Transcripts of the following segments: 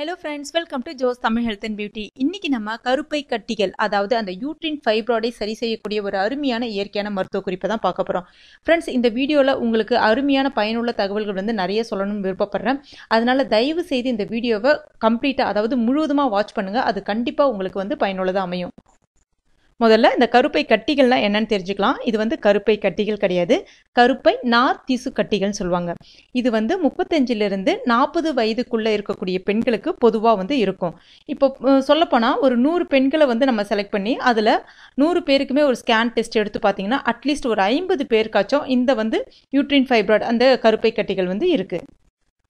hello friends welcome to Jos Tamil health and beauty இன்னைக்கு நம்ம கருப்பை கட்டிகள் அதாவது அந்த யூட்ரின் ஃபைப்ராய்டை சரி செய்யக்கூடிய ஒரு அருமையான இயற்கையான மருத்துவ குறிப்பை தான் பார்க்க போகிறோம் ஃப்ரெண்ட்ஸ் இந்த வீடியோவில் உங்களுக்கு அருமையான பயனுள்ள தகவல்கள் வந்து நிறைய சொல்லணும்னு விருப்பப்படுறேன் அதனால் தயவு செய்து இந்த வீடியோவை கம்ப்ளீட்டாக அதாவது முழுவதுமாக வாட்ச் பண்ணுங்கள் அது கண்டிப்பாக உங்களுக்கு வந்து பயனுள்ளதாக அமையும் முதல்ல இந்த கருப்பை கட்டிகள்லாம் என்னன்னு தெரிஞ்சுக்கலாம் இது வந்து கருப்பை கட்டிகள் கிடையாது கருப்பை நார் திசு கட்டிகள்னு சொல்லுவாங்க இது வந்து முப்பத்தஞ்சிலிருந்து நாற்பது வயதுக்குள்ளே இருக்கக்கூடிய பெண்களுக்கு பொதுவாக வந்து இருக்கும் இப்போ சொல்லப்போனால் ஒரு நூறு பெண்களை வந்து நம்ம செலக்ட் பண்ணி அதில் நூறு பேருக்குமே ஒரு ஸ்கேன் டெஸ்ட் எடுத்து பார்த்தீங்கன்னா அட்லீஸ்ட் ஒரு ஐம்பது பேருக்காச்சும் இந்த வந்து யூட்ரின் ஃபைப்ராய்டு அந்த கருப்பை கட்டிகள் வந்து இருக்குது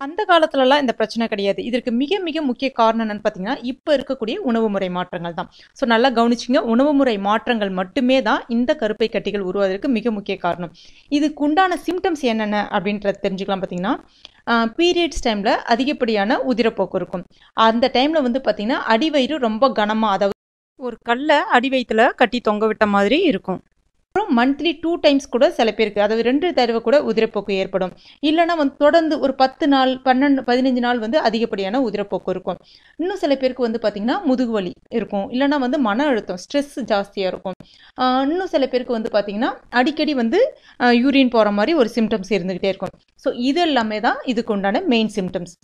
அந்த காலத்துலலாம் இந்த பிரச்சனை கிடையாது இதற்கு மிக மிக முக்கிய காரணம் என்னன்னு பார்த்தீங்கன்னா இப்போ இருக்கக்கூடிய உணவு முறை மாற்றங்கள் தான் ஸோ நல்லா கவனிச்சிங்க உணவு முறை மாற்றங்கள் மட்டுமே தான் இந்த கருப்பை கட்டிகள் உருவாவதற்கு மிக முக்கிய காரணம் இதுக்கு உண்டான சிம்டம்ஸ் என்னென்ன அப்படின்றத தெரிஞ்சுக்கலாம் பார்த்தீங்கன்னா பீரியட்ஸ் டைமில் அதிகப்படியான உதிரப்போக்கு இருக்கும் அந்த டைமில் வந்து பார்த்திங்கன்னா அடிவயிறு ரொம்ப கனமாக அதாவது ஒரு கல்லை அடி வயிற்றுல கட்டி தொங்க விட்ட மாதிரி இருக்கும் அப்புறம் மந்த்லி டூ டைம்ஸ் கூட சில பேருக்கு அதாவது ரெண்டு தடவை கூட உதிரப்போக்கு ஏற்படும் இல்லைனா வந்து தொடர்ந்து ஒரு பத்து நாள் பன்னெண்டு பதினஞ்சு நாள் வந்து அதிகப்படியான உதிரப்போக்கு இருக்கும் இன்னும் சில பேருக்கு வந்து பார்த்திங்கன்னா முதுகு வலி இருக்கும் இல்லைனா வந்து மன அழுத்தம் ஸ்ட்ரெஸ் ஜாஸ்தியாக இருக்கும் இன்னும் சில பேருக்கு வந்து பார்த்திங்கன்னா அடிக்கடி வந்து யூரின் போகிற மாதிரி ஒரு சிம்டம்ஸ் இருந்துக்கிட்டே இருக்கும் ஸோ இது எல்லாமே தான் இதுக்கு உண்டான மெயின் சிம்டம்ஸ்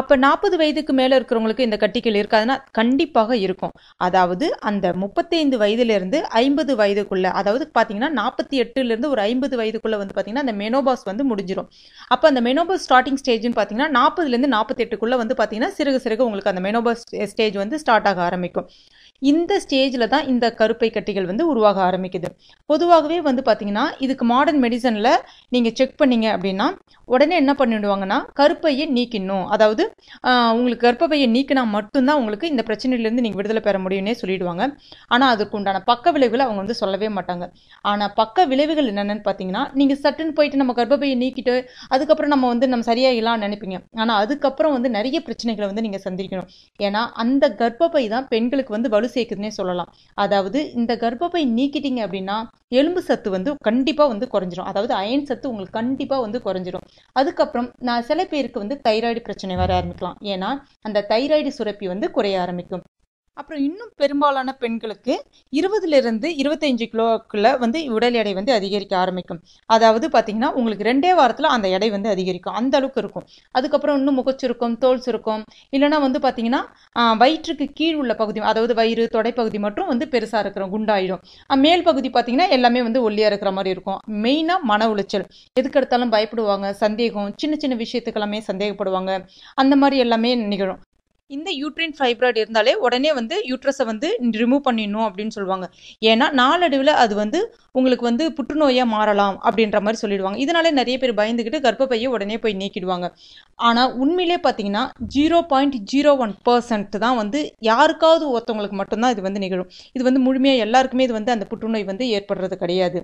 அப்போ நாற்பது வயதுக்கு மேலே இருக்கிறவங்களுக்கு இந்த கட்டிக்கல் இருக்காதுன்னா கண்டிப்பாக இருக்கும் அதாவது அந்த முப்பத்தைந்து வயதுலேருந்து ஐம்பது வயதுக்குள்ளே அதாவது பார்த்தீங்கன்னா நாற்பத்தி எட்டுலேருந்து ஒரு ஐம்பது வயதுக்குள்ளே வந்து பார்த்தீங்கன்னா அந்த மெனோபாஸ் வந்து முடிஞ்சிடும் அப்போ அந்த மெனோபாஸ் ஸ்டார்டிங் ஸ்டேஜ்னு பார்த்தீங்கன்னா நாற்பதுலேருந்து நாற்பத்தெட்டுக்குள்ளே வந்து பார்த்தீங்கன்னா சிறுக சிறுக உங்களுக்கு அந்த மெனோபாஸ் ஸ்டேஜ் வந்து ஸ்டார்ட் ஆக ஆரம்பிக்கும் இந்த ஸ்டேஜில் தான் இந்த கருப்பை கட்டிகள் வந்து உருவாக ஆரம்பிக்குது பொதுவாகவே வந்து பார்த்தீங்கன்னா இதுக்கு மாடர்ன் மெடிசனில் நீங்கள் செக் பண்ணீங்க அப்படின்னா உடனே என்ன பண்ணிடுவாங்கன்னா கருப்பையை நீக்கிடணும் அதாவது அதாவது உங்களுக்கு கர்ப்பப்பையை நீக்கினா மட்டும்தான் உங்களுக்கு இந்த பிரச்சனையிலேருந்து நீங்கள் விடுதலை பெற முடியும்னே சொல்லிடுவாங்க ஆனால் அதுக்கு உண்டான பக்க விளைவுகளை அவங்க வந்து சொல்லவே மாட்டாங்க ஆனால் பக்க விளைவுகள் என்னென்னு பார்த்தீங்கன்னா நீங்கள் சட்டுன்னு போயிட்டு நம்ம கர்ப்பப்பையை நீக்கிட்டு அதுக்கப்புறம் நம்ம வந்து நம்ம சரியாகலாம் நினைப்பீங்க ஆனால் அதுக்கப்புறம் வந்து நிறைய பிரச்சனைகளை வந்து நீங்கள் சந்திக்கணும் ஏன்னா அந்த கர்ப்பப்பை தான் பெண்களுக்கு வந்து வலு சேர்க்குதுன்னே சொல்லலாம் அதாவது இந்த கர்ப்பப்பை நீக்கிட்டீங்க அப்படின்னா எலும்பு சத்து வந்து கண்டிப்பாக வந்து குறைஞ்சிரும் அதாவது அயன் சத்து உங்களுக்கு கண்டிப்பாக வந்து குறைஞ்சிரும் அதுக்கப்புறம் நான் சில பேருக்கு வந்து தைராய்டு பிரச்சனை வர ஆரம்பிக்கலாம் ஏன்னா அந்த தைராய்டு சுரப்பி வந்து குறைய ஆரம்பிக்கும் அப்புறம் இன்னும் பெரும்பாலான பெண்களுக்கு இருபதுலேருந்து இருபத்தஞ்சு கிலோக்குள்ளே வந்து உடல் எடை வந்து அதிகரிக்க ஆரம்பிக்கும் அதாவது பார்த்திங்கன்னா உங்களுக்கு ரெண்டே வாரத்தில் அந்த எடை வந்து அதிகரிக்கும் அந்த அளவுக்கு இருக்கும் அதுக்கப்புறம் இன்னும் முகச்சுருக்கும் தோல் சுருக்கும் இல்லைனா வந்து பார்த்திங்கன்னா வயிற்றுக்கு கீழ் உள்ள பகுதி அதாவது வயிறு தொடைப்பகுதி மட்டும் வந்து பெருசாக இருக்கிற குண்டாயிடும் மேல் பகுதி பார்த்திங்கன்னா எல்லாமே வந்து ஒல்லியாக இருக்கிற மாதிரி இருக்கும் மெயினாக மன உளைச்சல் எதுக்கெடுத்தாலும் பயப்படுவாங்க சந்தேகம் சின்ன சின்ன விஷயத்துக்கு எல்லாமே சந்தேகப்படுவாங்க அந்த மாதிரி எல்லாமே நிகழும் இந்த யூட்ரின் ஃபைப்ராய்டு இருந்தாலே உடனே வந்து யூட்ரஸை வந்து ரிமூவ் பண்ணிடணும் அப்படின்னு சொல்லுவாங்க ஏன்னா நாளடைவில் அது வந்து உங்களுக்கு வந்து புற்றுநோயாக மாறலாம் அப்படின்ற மாதிரி சொல்லிடுவாங்க இதனால நிறைய பேர் பயந்துக்கிட்டு கர்ப்பப்பையை உடனே போய் நீக்கிடுவாங்க ஆனால் உண்மையிலே பார்த்தீங்கன்னா zero point zero one percent தான் வந்து யாருக்காவது ஒருத்தவங்களுக்கு மட்டும்தான் இது வந்து நிகழும் இது வந்து முழுமையாக எல்லாருக்குமே இது வந்து அந்த புற்றுநோய் வந்து ஏற்படுறது கிடையாது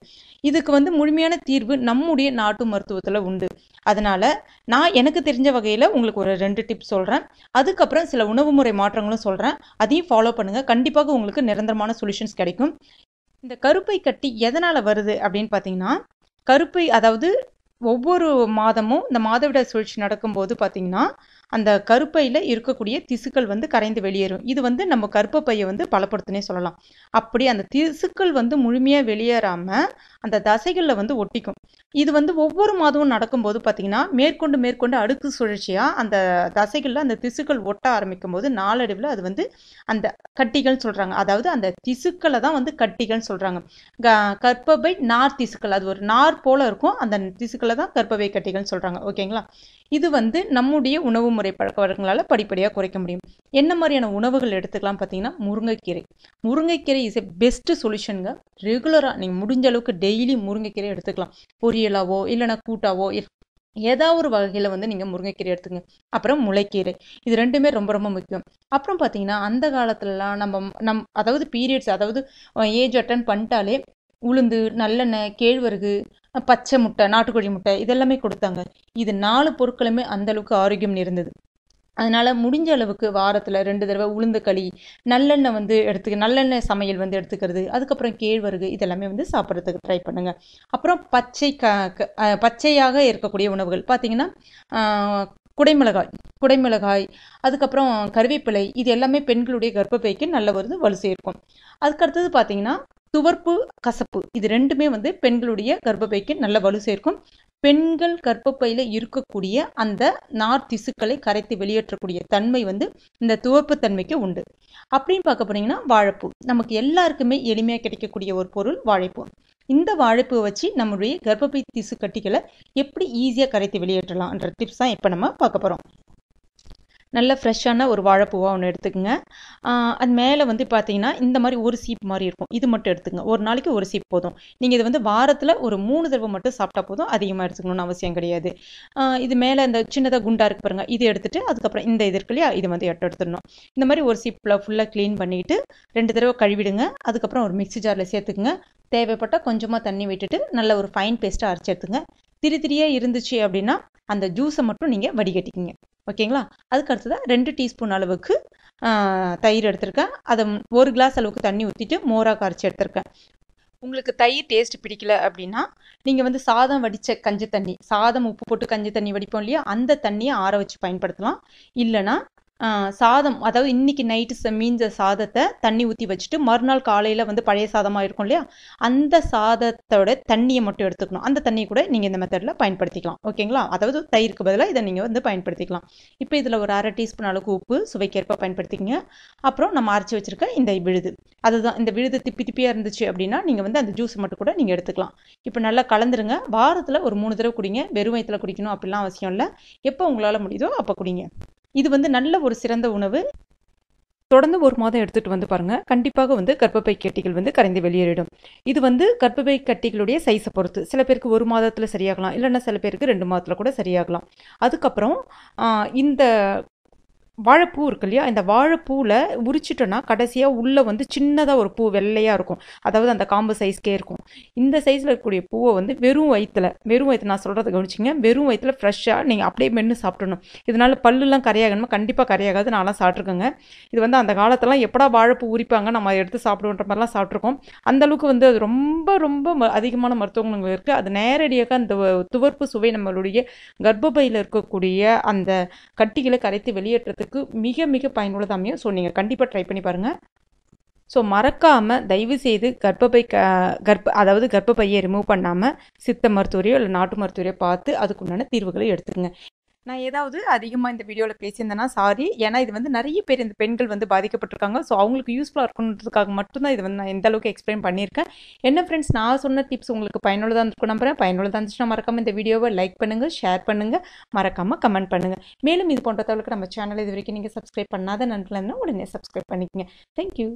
இதுக்கு வந்து முழுமையான தீர்வு நம்முடைய நாட்டு மருத்துவத்தில் உண்டு அதனால் நான் எனக்கு தெரிஞ்ச வகையில் உங்களுக்கு ஒரு ரெண்டு டிப் சொல்கிறேன் அதுக்கப்புறம் சில சில உணவு முறை மாற்றங்களும் சொல்கிறேன் அதையும் ஃபாலோ பண்ணுங்கள் கண்டிப்பாக உங்களுக்கு நிரந்தரமான சொல்யூஷன்ஸ் கிடைக்கும் இந்த கருப்பை கட்டி எதனால் வருது அப்படின்னு பார்த்தீங்கன்னா கருப்பை அதாவது ஒவ்வொரு மாதமும் இந்த மாதவிட சுழற்சி நடக்கும்போது பார்த்தீங்கன்னா அந்த கருப்பையில் இருக்கக்கூடிய திசுக்கள் வந்து கரைந்து வெளியேறும் இது வந்து நம்ம கருப்பை பையை வந்து பலப்படுத்துனே சொல்லலாம் அப்படி அந்த திசுக்கள் வந்து முழுமையாக வெளியேறாமல் அந்த தசைகளில் வந்து ஒட்டிக்கும் இது வந்து ஒவ்வொரு மாதமும் நடக்கும்போது பார்த்திங்கன்னா மேற்கொண்டு மேற்கொண்டு அடுக்கு சுழற்சியாக அந்த தசைகளில் அந்த திசுக்கள் ஒட்ட ஆரம்பிக்கும் போது நாளடைவில் அது வந்து அந்த கட்டிகள் சொல்கிறாங்க அதாவது அந்த திசுக்களை தான் வந்து கட்டிகள் சொல்கிறாங்க கற்பபை நார் திசுக்கள் அது ஒரு நார் போல இருக்கும் அந்த திசுக்களை தான் கற்பவை கட்டிகள் சொல்கிறாங்க ஓகேங்களா இது வந்து நம்முடைய உணவு முறை பழக்க வழக்கங்களால் படிப்படியாக குறைக்க முடியும் என்ன மாதிரியான உணவுகள் எடுத்துக்கலாம் பார்த்தீங்கன்னா முருங்கைக்கீரை முருங்கைக்கீரை இஸ் எ பெஸ்ட் சொல்யூஷனுங்க ரெகுலராக நீங்கள் முடிஞ்ச அளவுக்கு டெய்லி முருங்கைக்கீரை எடுத்துக்கலாம் பொரியலாவோ இல்லைனா கூட்டாவோ ஏதாவது ஒரு வகையில் வந்து நீங்கள் முருங்கைக்கீரை எடுத்துங்க அப்புறம் முளைக்கீரை இது ரெண்டுமே ரொம்ப ரொம்ப முக்கியம் அப்புறம் பார்த்தீங்கன்னா அந்த காலத்துலலாம் நம்ம நம் அதாவது பீரியட்ஸ் அதாவது ஏஜ் அட்டன் பண்ணிட்டாலே உளுந்து நல்லெண்ணெய் கேழ்வரகு பச்சை முட்டை நாட்டுக்கோழி முட்டை இதெல்லாமே கொடுத்தாங்க இது நாலு பொருட்களுமே அந்த அளவுக்கு ஆரோக்கியம் இருந்தது அதனால் முடிஞ்ச அளவுக்கு வாரத்தில் ரெண்டு தடவை உளுந்து களி நல்லெண்ணெய் வந்து எடுத்துக்க நல்லெண்ணெய் சமையல் வந்து எடுத்துக்கிறது அதுக்கப்புறம் கேழ்வரகு இதெல்லாமே வந்து சாப்பிட்றதுக்கு ட்ரை பண்ணுங்கள் அப்புறம் பச்சை க பச்சையாக இருக்கக்கூடிய உணவுகள் பார்த்திங்கன்னா குடைமிளகாய் குடைமிளகாய் அதுக்கப்புறம் கருவேப்பிலை இது எல்லாமே பெண்களுடைய கர்ப்பப்பைக்கு நல்ல வருது வலு சேர்க்கும் அதுக்கடுத்தது பார்த்திங்கன்னா துவர்ப்பு கசப்பு இது ரெண்டுமே வந்து பெண்களுடைய கர்ப்பப்பைக்கு நல்ல வலு சேர்க்கும் பெண்கள் கர்ப்பப்பையில் இருக்கக்கூடிய அந்த நார் திசுக்களை கரைத்து வெளியேற்றக்கூடிய தன்மை வந்து இந்த துவப்பு தன்மைக்கு உண்டு அப்படின்னு பார்க்க போனீங்கன்னா வாழைப்பூ நமக்கு எல்லாருக்குமே எளிமையாக கிடைக்கக்கூடிய ஒரு பொருள் வாழைப்பூ இந்த வாழைப்பூ வச்சு நம்முடைய கர்ப்பப்பை திசு கட்டிகளை எப்படி ஈஸியாக கரைத்து வெளியேற்றலாம்ன்ற டிப்ஸ் தான் இப்போ நம்ம பார்க்க போகிறோம் நல்ல ஃப்ரெஷ்ஷான ஒரு வாழைப்பூவாக ஒன்று எடுத்துக்கோங்க அது மேலே வந்து பார்த்தீங்கன்னா இந்த மாதிரி ஒரு சீப் மாதிரி இருக்கும் இது மட்டும் எடுத்துங்க ஒரு நாளைக்கு ஒரு சீப் போதும் நீங்கள் இது வந்து வாரத்தில் ஒரு மூணு தடவை மட்டும் சாப்பிட்டா போதும் அதிகமாக எடுத்துக்கணும்னு அவசியம் கிடையாது இது மேலே இந்த சின்னதாக குண்டாக இருக்கு பாருங்கள் இது எடுத்துகிட்டு அதுக்கப்புறம் இந்த இது இல்லையா இது வந்து எட்டு எடுத்துடணும் இந்த மாதிரி ஒரு சீப்பில் ஃபுல்லாக க்ளீன் பண்ணிவிட்டு ரெண்டு தடவை கழுவிடுங்க அதுக்கப்புறம் ஒரு மிக்சி ஜாரில் சேர்த்துக்குங்க தேவைப்பட்டால் கொஞ்சமாக தண்ணி விட்டுட்டு நல்ல ஒரு ஃபைன் பேஸ்ட்டாக அரைச்சி எடுத்துங்க திரி திரியாக இருந்துச்சு அப்படின்னா அந்த ஜூஸை மட்டும் நீங்கள் வடிகட்டிக்கிங்க ஓகேங்களா அதுக்கு அடுத்ததாக ரெண்டு டீஸ்பூன் அளவுக்கு தயிர் எடுத்திருக்கேன் அதை ஒரு கிளாஸ் அளவுக்கு தண்ணி ஊற்றிட்டு மோராக கரைச்சி எடுத்திருக்கேன் உங்களுக்கு தயிர் டேஸ்ட் பிடிக்கல அப்படின்னா நீங்கள் வந்து சாதம் வடித்த கஞ்சி தண்ணி சாதம் உப்பு போட்டு கஞ்சி தண்ணி வடிப்போம் இல்லையா அந்த தண்ணியை ஆற வச்சு பயன்படுத்தலாம் இல்லைனா சாதம் அதாவது இன்னைக்கு நைட்டு மீஞ்ச சாதத்தை தண்ணி ஊற்றி வச்சுட்டு மறுநாள் காலையில் வந்து பழைய சாதமாக இருக்கும் இல்லையா அந்த சாதத்தோட தண்ணியை மட்டும் எடுத்துக்கணும் அந்த தண்ணியை கூட நீங்கள் இந்த மெத்தடில் பயன்படுத்திக்கலாம் ஓகேங்களா அதாவது தயிருக்கு பதிலாக இதை நீங்கள் வந்து பயன்படுத்திக்கலாம் இப்போ இதில் ஒரு அரை டீஸ்பூன் அளவுக்கு உப்பு சுவைக்கேற்ப பயன்படுத்திக்கங்க அப்புறம் நம்ம அரைச்சி வச்சுருக்க இந்த விழுது அதுதான் இந்த விழுது திப்பி திப்பியாக இருந்துச்சு அப்படின்னா நீங்கள் வந்து அந்த ஜூஸ் மட்டும் கூட நீங்கள் எடுத்துக்கலாம் இப்போ நல்லா கலந்துருங்க வாரத்தில் ஒரு மூணு தடவை குடிங்க வெறும் வயத்தில் குடிக்கணும் அப்படிலாம் அவசியம் இல்லை எப்போ உங்களால் முடியுதோ அப்போ குடிங்க இது வந்து நல்ல ஒரு சிறந்த உணவு தொடர்ந்து ஒரு மாதம் எடுத்துகிட்டு வந்து பாருங்கள் கண்டிப்பாக வந்து கர்ப்பப்பை கட்டிகள் வந்து கரைந்து வெளியேறிடும் இது வந்து கர்ப்பப்பை கட்டிகளுடைய சைஸை பொறுத்து சில பேருக்கு ஒரு மாதத்தில் சரியாகலாம் இல்லைன்னா சில பேருக்கு ரெண்டு மாதத்தில் கூட சரியாகலாம் அதுக்கப்புறம் இந்த வாழைப்பூ இருக்கு இல்லையா இந்த வாழைப்பூவில் உரிச்சிட்டோன்னா கடைசியாக உள்ளே வந்து சின்னதாக ஒரு பூ வெள்ளையாக இருக்கும் அதாவது அந்த காம்பு சைஸ்க்கே இருக்கும் இந்த சைஸில் இருக்கக்கூடிய பூவை வந்து வெறும் வயிற்றில் வெறும் வயிற்று நான் சொல்கிறத கவனிச்சிங்க வெறும் வயிற்றில் ஃப்ரெஷ்ஷாக நீங்கள் அப்படியே மென்று சாப்பிடணும் இதனால் பல்லுலாம் கரையாகணுமா கண்டிப்பாக கரையாகாது நான்லாம் சாப்பிட்ருக்கேங்க இது வந்து அந்த காலத்தெல்லாம் எப்படா வாழைப்பூ உரிப்பாங்க நம்ம எடுத்து சாப்பிடுவோன்ற மாதிரிலாம் சாப்பிட்ருக்கோம் அந்தளவுக்கு வந்து அது ரொம்ப ரொம்ப அதிகமான மருத்துவங்கள் இருக்குது அது நேரடியாக அந்த துவர்ப்பு சுவை நம்மளுடைய கர்ப்பபையில் இருக்கக்கூடிய அந்த கட்டிகளை கரைத்து வெளியேற்றத்துக்கு உங்களுக்கு மிக மிக பயனுள்ளதாக அமையும் ஸோ நீங்கள் கண்டிப்பாக ட்ரை பண்ணி பாருங்கள் ஸோ மறக்காமல் தயவு செய்து கர்ப்பப்பை க கர்ப்ப அதாவது கர்ப்பப்பையை ரிமூவ் பண்ணாமல் சித்த மருத்துவரையோ இல்லை நாட்டு மருத்துவரையோ பார்த்து அதுக்குண்டான தீர்வுகளை எடுத்துக்கங்க நான் ஏதாவது அதிகமாக இந்த வீடியோவில் பேசியிருந்தேன்னா சாரி ஏன்னா இது வந்து நிறைய பேர் இந்த பெண்கள் வந்து பாதிக்கப்பட்டிருக்காங்க ஸோ அவங்களுக்கு யூஸ்ஃபுல்லாக இருக்கணுன்றதுக்காக மட்டும்தான் இது வந்து நான் எந்த அளவுக்கு எக்ஸ்பிளைன் பண்ணியிருக்கேன் என்ன ஃப்ரெண்ட்ஸ் நான் சொன்ன டிப்ஸ் உங்களுக்கு பயனுள்ளதாக இருந்திருக்கும் நம்புறேன் பயனுள்ளதாக இருந்துச்சுன்னா மறக்காம இந்த வீடியோவை லைக் பண்ணுங்கள் ஷேர் பண்ணுங்கள் மறக்காமல் கமெண்ட் பண்ணுங்கள் மேலும் இது போன்ற தவிர்க்கு நம்ம சேனல் இது வரைக்கும் நீங்கள் சப்ஸ்கிரைப் பண்ணாத நன்றிலன்னா உடனே சப்ஸ்கிரைப் பண்ணிக்கோங்க தேங்க்யூ